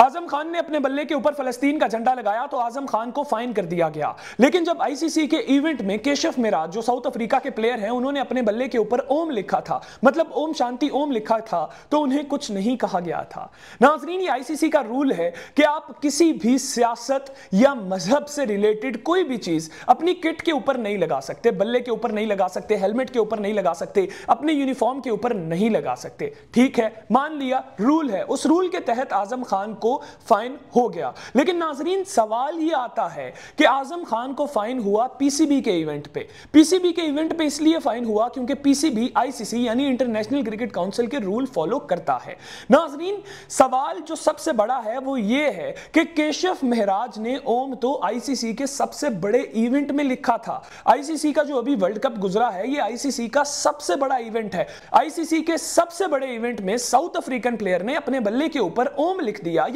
आजम खान ने अपने बल्ले के ऊपर फलस्तीन का झंडा लगाया तो आजम खान को फाइन कर दिया गया लेकिन जब आईसीसी के इवेंट में केशव मेराज जो साउथ अफ्रीका के प्लेयर हैं उन्होंने अपने बल्ले के ऊपर ओम लिखा था मतलब ओम शांति ओम लिखा था तो उन्हें कुछ नहीं कहा गया था नाजरीन ये आईसीसी का रूल है कि आप किसी भी सियासत या मजहब से रिलेटेड कोई भी चीज अपनी किट के ऊपर नहीं लगा सकते बल्ले के ऊपर नहीं लगा सकते हेलमेट के ऊपर नहीं लगा सकते अपने यूनिफॉर्म के ऊपर नहीं लगा सकते ठीक है मान लिया रूल है उस रूल के तहत आजम खान को को फाइन हो गया लेकिन नाजरीन सवाल ये आता है कि आजम खान को फाइन हुआ पीसीबी के इवेंट पे पीसीबी के इवेंट पे इसलिए फाइन हुआ क्योंकि पीसीबी आईसीसी यानी इंटरनेशनल क्रिकेट काउंसिल के रूल फॉलो करता है नाजरीन सवाल जो सबसे बड़ा है वो ये है कि केशव महराज ने ओम तो आईसीसी के सबसे बड़े इवेंट में लिखा था आईसीसी का जो अभी वर्ल्ड कप गुजरा है ये आईसीसी का सबसे बड़ा इवेंट है आईसीसी के सबसे बड़े इवेंट में साउथ अफ्रीकन प्लेयर ने अपने बल्ले के ऊपर ओम लिख दिया